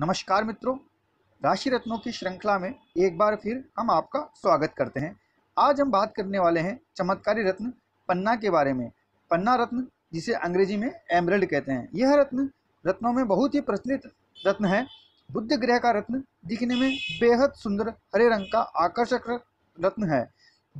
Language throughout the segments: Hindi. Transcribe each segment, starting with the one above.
नमस्कार मित्रों राशि रत्नों की श्रृंखला में एक बार फिर हम आपका स्वागत करते हैं आज हम बात करने वाले हैं चमत्कारी रत्न पन्ना के बारे में पन्ना रत्न जिसे अंग्रेजी में एमरल्ड कहते हैं यह रत्न रत्नों में बहुत ही प्रचलित रत्न है बुद्ध ग्रह का रत्न दिखने में बेहद सुंदर हरे रंग का आकर्षक रत्न है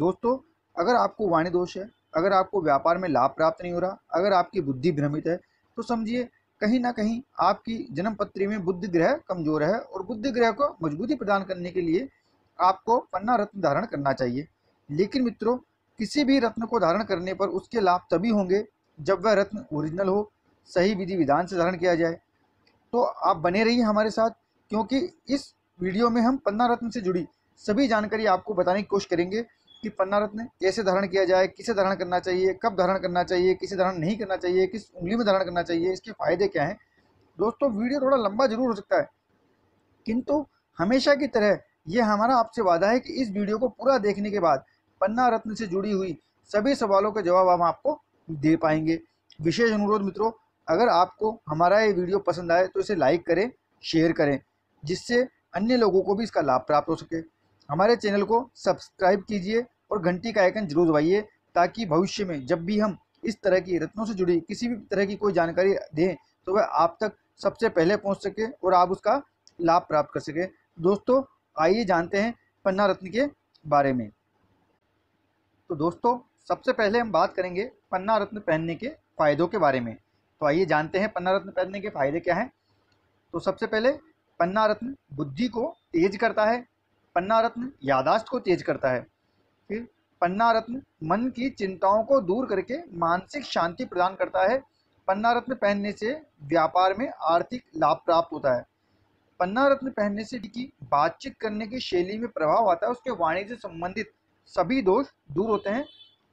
दोस्तों अगर आपको वाणी दोष है अगर आपको व्यापार में लाभ प्राप्त नहीं हो रहा अगर आपकी बुद्धि भ्रमित है तो समझिए कहीं ना कहीं आपकी जन्म पत्री में बुद्ध ग्रह कमजोर है और बुद्ध ग्रह को मजबूती प्रदान करने के लिए आपको पन्ना रत्न धारण करना चाहिए लेकिन मित्रों किसी भी रत्न को धारण करने पर उसके लाभ तभी होंगे जब वह रत्न ओरिजिनल हो सही विधि विधान से धारण किया जाए तो आप बने रहिए हमारे साथ क्योंकि इस वीडियो में हम पन्ना रत्न से जुड़ी सभी जानकारी आपको बताने की कोशिश करेंगे कि पन्ना रत्न कैसे धारण किया जाए किसे धारण करना चाहिए कब धारण करना चाहिए किसे धारण नहीं करना चाहिए किस उंगली में धारण करना चाहिए इसके फायदे क्या हैं दोस्तों वीडियो थोड़ा लंबा जरूर हो सकता है किंतु हमेशा की तरह ये हमारा आपसे वादा है कि इस वीडियो को पूरा देखने के बाद पन्ना रत्न से जुड़ी हुई सभी सवालों के जवाब हम आपको दे पाएंगे विशेष अनुरोध मित्रों अगर आपको हमारा ये वीडियो पसंद आए तो इसे लाइक करें शेयर करें जिससे अन्य लोगों को भी इसका लाभ प्राप्त हो सके हमारे चैनल को सब्सक्राइब कीजिए और घंटी का आइकन जरूर दबाइए ताकि भविष्य में जब भी हम इस तरह की रत्नों से जुड़ी किसी भी तरह की कोई जानकारी दें तो वह आप तक सबसे पहले पहुंच सके और आप उसका लाभ प्राप्त कर सके दोस्तों आइए जानते हैं पन्ना रत्न के बारे में तो दोस्तों सबसे पहले हम बात करेंगे पन्ना रत्न पहनने के फ़ायदों के बारे में तो आइए जानते हैं पन्ना रत्न पहनने के फ़ायदे क्या हैं तो सबसे पहले पन्ना रत्न बुद्धि को तेज करता है पन्ना रत्न यादाश्त को तेज करता है फिर पन्ना रत्न मन की चिंताओं को दूर करके मानसिक शांति प्रदान करता है पन्ना रत्न पहनने से व्यापार में आर्थिक लाभ प्राप्त होता है पन्ना रत्न पहनने से की बातचीत करने की शैली में प्रभाव आता है उसके वाणी से संबंधित सभी दोष दूर होते हैं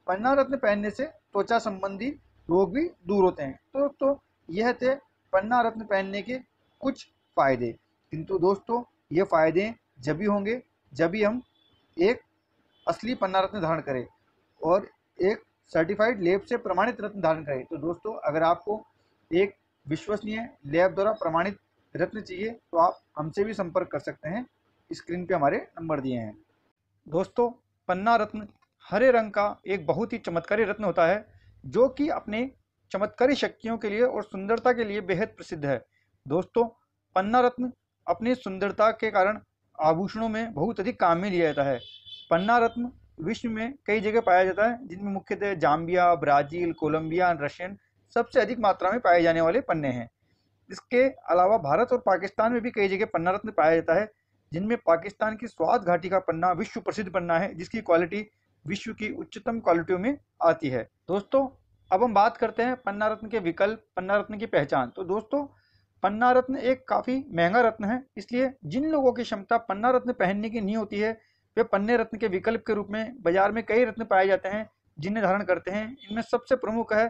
पन्ना रत्न पहनने से त्वचा संबंधी रोग भी दूर होते हैं तो दोस्तों यह थे पन्ना रत्न पहनने के कुछ फायदे किंतु दोस्तों ये फायदे जब भी होंगे जब भी हम एक असली पन्ना रत्न धारण करें और एक सर्टिफाइड लेब से प्रमाणित रत्न धारण करें तो दोस्तों अगर आपको एक विश्वसनीय लेब द्वारा प्रमाणित रत्न चाहिए तो आप हमसे भी संपर्क कर सकते हैं स्क्रीन पे हमारे नंबर दिए हैं दोस्तों पन्ना रत्न हरे रंग का एक बहुत ही चमत्कारी रत्न होता है जो कि अपने चमत्कारी शक्तियों के लिए और सुंदरता के लिए बेहद प्रसिद्ध है दोस्तों पन्ना रत्न अपनी सुंदरता के कारण आभूषणों में बहुत अधिक काम में लिया जाता है पन्ना रत्न विश्व में कई जगह पाया जाता है जिनमें मुख्यतः जाम्बिया ब्राजील कोलंबिया रशियन सबसे अधिक मात्रा में पाए जाने वाले पन्ने हैं इसके अलावा भारत और पाकिस्तान में भी कई जगह पन्ना रत्न पाया जाता है जिनमें पाकिस्तान की स्वाद घाटी का पन्ना विश्व प्रसिद्ध पन्ना है जिसकी क्वालिटी विश्व की उच्चतम क्वालिटियों में आती है दोस्तों अब हम बात करते हैं पन्ना रत्न के विकल्प पन्ना रत्न की पहचान तो दोस्तों पन्ना रत्न एक काफ़ी महंगा रत्न है इसलिए जिन लोगों की क्षमता पन्ना रत्न पहनने की नहीं होती है वे पन्ने रत्न के विकल्प के रूप में बाजार में कई रत्न पाए जाते हैं जिन्हें धारण करते हैं इनमें सबसे प्रमुख है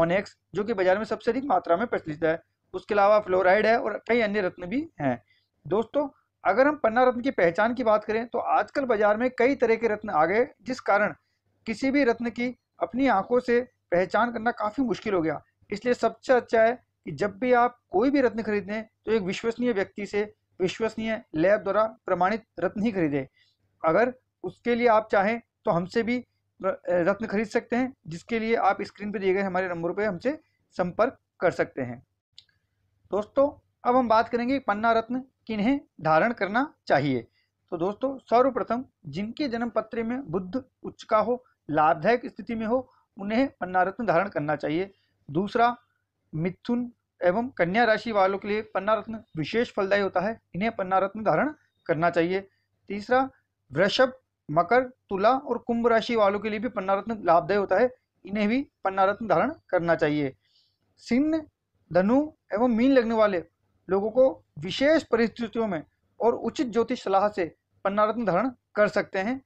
ओनेक्स जो कि बाजार में सबसे अधिक मात्रा में प्रचलित है उसके अलावा फ्लोराइड है और कई अन्य रत्न भी हैं दोस्तों अगर हम पन्ना रत्न की पहचान की बात करें तो आजकल बाजार में कई तरह के रत्न आ गए जिस कारण किसी भी रत्न की अपनी आंखों से पहचान करना काफ़ी मुश्किल हो गया इसलिए सबसे अच्छा है कि जब भी आप कोई भी रत्न खरीदें तो एक विश्वसनीय व्यक्ति से विश्वसनीय लैब द्वारा प्रमाणित रत्न ही खरीदें अगर उसके लिए आप चाहें तो हमसे भी रत्न खरीद सकते हैं जिसके लिए आप स्क्रीन पर दिए गए हमारे नंबर पर हमसे संपर्क कर सकते हैं दोस्तों अब हम बात करेंगे पन्ना रत्न किन्हें धारण करना चाहिए तो दोस्तों सर्वप्रथम जिनके जन्म पत्र में बुद्ध उच्च का हो लाभदायक स्थिति में हो उन्हें पन्ना रत्न धारण करना चाहिए दूसरा मिथुन एवं कन्या राशि वालों के लिए पन्ना रत्न विशेष फलदायी होता है इन्हें पन्ना रत्न धारण करना चाहिए तीसरा वृषभ मकर तुला और कुंभ राशि वालों के लिए भी पन्ना रत्न लाभदायी होता है इन्हें भी पन्ना रत्न धारण करना चाहिए सिंह धनु एवं मीन लगने वाले लोगों को विशेष परिस्थितियों में और उचित ज्योतिष सलाह से पन्ना रत्न धारण कर सकते हैं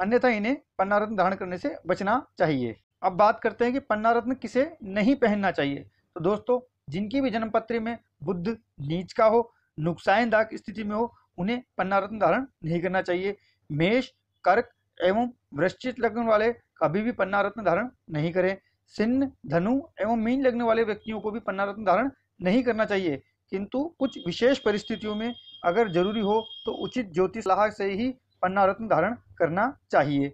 अन्यथा इन्हें पन्ना रत्न धारण करने से बचना चाहिए अब बात करते हैं कि पन्ना रत्न किसे नहीं पहनना चाहिए तो दोस्तों जिनकी भी जन्मपत्री में बुद्ध नीच का हो नुकसानदायक स्थिति में हो उन्हें पन्ना रत्न धारण नहीं करना चाहिए मेष कर्क एवं वृश्चित लग्न वाले कभी भी पन्ना रत्न धारण नहीं करें सिन्न धनु एवं मीन लगने वाले व्यक्तियों को भी पन्ना रत्न धारण नहीं करना चाहिए किंतु कुछ विशेष परिस्थितियों में अगर जरूरी हो तो उचित ज्योतिष सलाह से ही पन्ना रत्न धारण करना चाहिए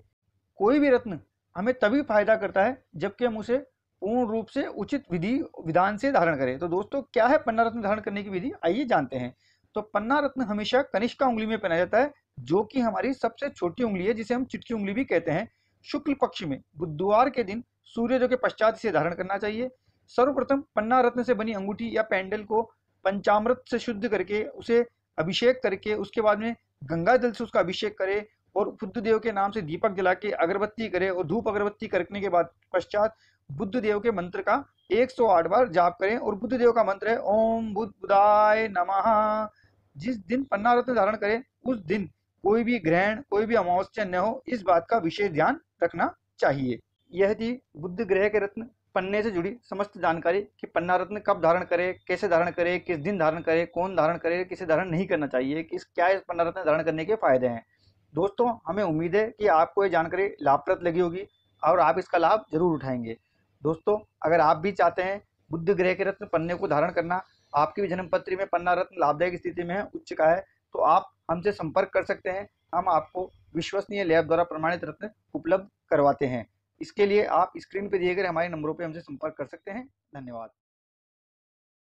कोई भी रत्न हमें तभी फायदा करता है जबकि हम उसे पूर्ण रूप से उचित विधि विधान से धारण करें तो दोस्तों क्या है पन्ना रत्न धारण करने की विधि आइए जानते हैं तो पन्ना रत्न हमेशा कनिष्का उंगली में पहना जाता है जो कि हमारी सबसे छोटी उंगली है जिसे हम चिटकी उंगली भी कहते हैं शुक्ल पक्ष में बुधवार के दिन सूर्योदय के पश्चात इसे धारण करना चाहिए सर्वप्रथम पन्ना रत्न से बनी अंगूठी या पैंडल को पंचामृत से शुद्ध करके उसे अभिषेक करके उसके बाद में गंगा जल से उसका अभिषेक करें और बुद्ध देव के नाम से दीपक जला के अगरबत्ती करे और धूप अगरबत्ती करने के बाद पश्चात बुद्ध देव के मंत्र का 108 बार जाप करें और बुद्ध देव का मंत्र है ओम बुद्ध बुदाय नमः जिस दिन पन्ना रत्न धारण करें उस दिन कोई भी ग्रहण कोई भी अमावस्या न हो इस बात का विशेष ध्यान रखना चाहिए यह थी बुद्ध ग्रह के रत्न पन्ने से जुड़ी समस्त जानकारी कि पन्ना रत्न कब धारण करे कैसे धारण करे किस दिन धारण करे कौन धारण करे किसे धारण नहीं करना चाहिए किस क्या इस पन्ना रत्न धारण करने के फायदे हैं दोस्तों हमें उम्मीद है कि आपको ये जानकारी लाभप्रद लगी होगी और आप इसका लाभ जरूर उठाएंगे दोस्तों अगर आप भी चाहते हैं बुद्ध ग्रह के रत्न पन्ने को धारण करना आपकी भी जन्मपत्री में पन्ना रत्न लाभदायक स्थिति में है उच्च का है तो आप हमसे संपर्क कर सकते हैं हम आपको विश्वसनीय लैब द्वारा प्रमाणित रत्न उपलब्ध करवाते हैं इसके लिए आप स्क्रीन पर दिए गए हमारे नंबरों पर हमसे संपर्क कर सकते हैं धन्यवाद